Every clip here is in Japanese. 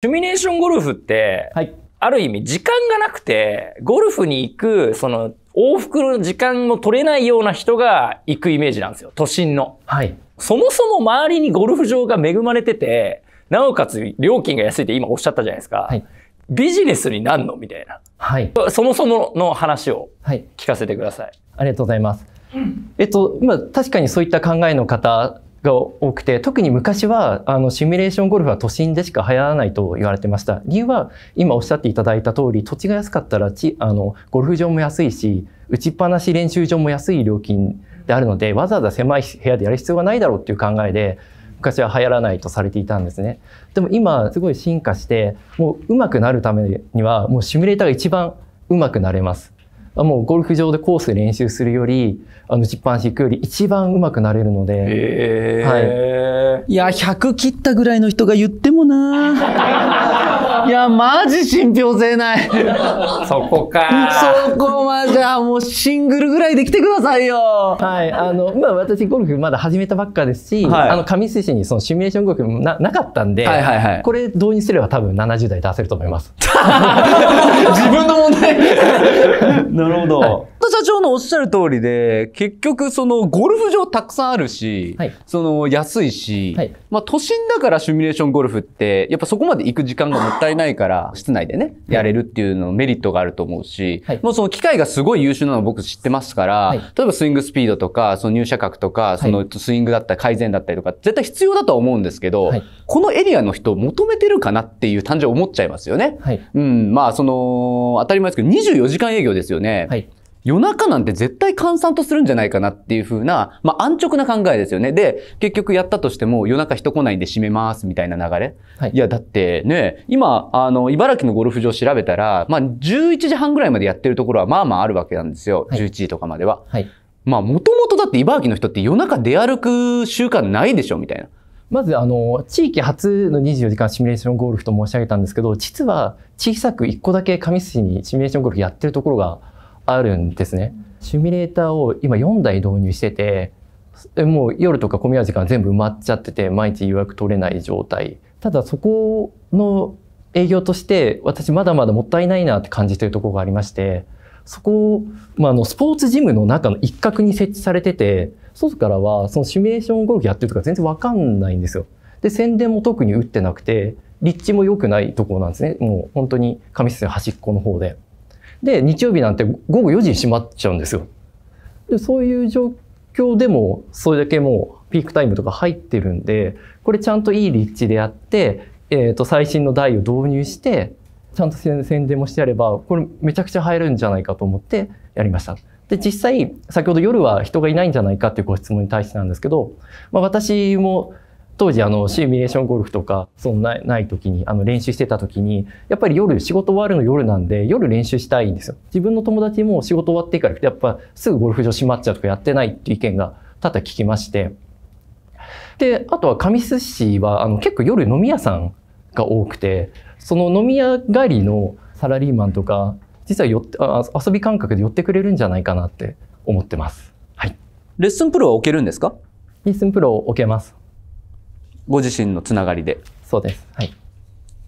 シュミネーションゴルフって、はい、ある意味時間がなくて、ゴルフに行く、その、往復の時間も取れないような人が行くイメージなんですよ。都心の。はい。そもそも周りにゴルフ場が恵まれてて、なおかつ料金が安いって今おっしゃったじゃないですか。はい。ビジネスになんのみたいな。はい。そもそもの話を聞かせてください。はい、ありがとうございます。うん、えっと、あ確かにそういった考えの方が多くて特に昔はあのシミュレーションゴルフは都心でしか流行らないと言われてました理由は今おっしゃっていただいた通り土地が安かったらちあのゴルフ場も安いし打ちっぱなし練習場も安い料金であるのでわざわざ狭い部屋でやる必要がないだろうっていう考えで昔は流行らないとされていたんですねでも今すごい進化してもう上手くなるためにはもうシミュレーターが一番上手くなれますもうゴルフ場でコースで練習するより、あの、打ちっぱ行くより一番上手くなれるので。はい。いや、100切ったぐらいの人が言ってもないや、マジ信憑性ない。そこか。そこはじゃあもうシングルぐらいで来てくださいよ。はい。あの、まあ私ゴルフまだ始めたばっかですし、はい、あの、上水市にそのシミュレーションゴルフもななかったんで、はいはいはい、これ導入すれば多分70代出せると思います。自分の問題。なるほど。はい社長のおっしゃる通りで、結局、その、ゴルフ場たくさんあるし、はい、その、安いし、はい、まあ、都心だからシミュレーションゴルフって、やっぱそこまで行く時間がもったいたいないから、室内でね、やれるっていうのメリットがあると思うし、はい、もうその機械がすごい優秀なの僕知ってますから、はい、例えばスイングスピードとか、その入射角とか、そのスイングだったり改善だったりとか、絶対必要だとは思うんですけど、はい、このエリアの人求めてるかなっていう単純思っちゃいますよね。うん、まあその、当たり前ですけど、24時間営業ですよね。夜中なんて絶対閑散とするんじゃないかなっていう風な、まあ、安直な考えですよね。で、結局やったとしても夜中人来ないんで閉めますみたいな流れ。はい、いや、だってね、今、あの、茨城のゴルフ場調べたら、まあ、11時半ぐらいまでやってるところはまあまああるわけなんですよ。はい、11時とかまでは。はい、まあ、もともとだって茨城の人って夜中出歩く習慣ないでしょみたいな。まず、あの、地域初の24時間シミュレーションゴルフと申し上げたんですけど、実は小さく1個だけ上市にシミュレーションゴルフやってるところがあるんですね。シミュレーターを今4台導入してて、もう夜とか混み合う時間全部埋まっちゃってて、毎日予約取れない状態。ただそこの営業として私まだまだもったいないなって感じてるところがありまして、そこを、まあ、あのスポーツジムの中の一角に設置されてて、外からはそのシミュレーションゴルフやってるとか全然わかんないんですよ。で、宣伝も特に打ってなくて、立地も良くないところなんですね。もう本当に上室端っこの方で。で、日曜日なんて午後4時に閉まっちゃうんですよ。で、そういう状況でも、それだけもうピークタイムとか入ってるんで、これちゃんといい立地でやって、えっ、ー、と、最新の台を導入して、ちゃんと宣伝もしてやれば、これめちゃくちゃ入るんじゃないかと思ってやりました。で、実際、先ほど夜は人がいないんじゃないかっていうご質問に対してなんですけど、まあ、私も当時あのシミュレーションゴルフとかそのないない時にあの練習してた時にやっぱり夜仕事終わるの夜なんで夜練習したいんですよ自分の友達も仕事終わってからやっぱすぐゴルフ場閉まっちゃうとかやってないっていう意見が多々聞きましてであとは神栖市はあの結構夜飲み屋さんが多くてその飲み屋帰りのサラリーマンとか実はよ遊び感覚で寄ってくれるんじゃないかなって思ってます、はい、レッスンプロは置けるんですかレッスンプロを置けますご自身のつながりで。そうです。はい。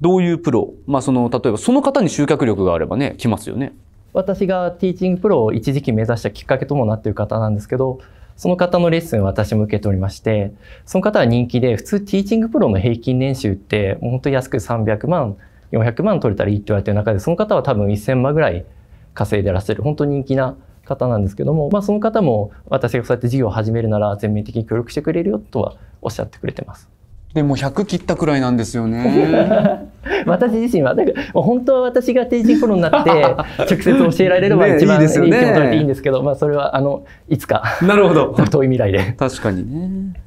どういうプロ、まあ、その例えばその方に集客力があればね来ますよね。私がティーチングプロを一時期目指したきっかけともなっている方なんですけどその方のレッスンを私も受けておりましてその方は人気で普通ティーチングプロの平均年収ってもう本当に安く300万400万取れたらいいって言われてる中でその方は多分1,000万ぐらい稼いでらっしゃる本当に人気な方なんですけども、まあ、その方も私がそうやって事業を始めるなら全面的に協力してくれるよとはおっしゃってくれてます。でも100切ったくらいなんですよね。私自身は、なんか、本当は私が定時頃になって、直接教えられれば一番いいってこといいんですけど、まあ、それは、あの、いつか。なるほど。遠い未来で。確かにね。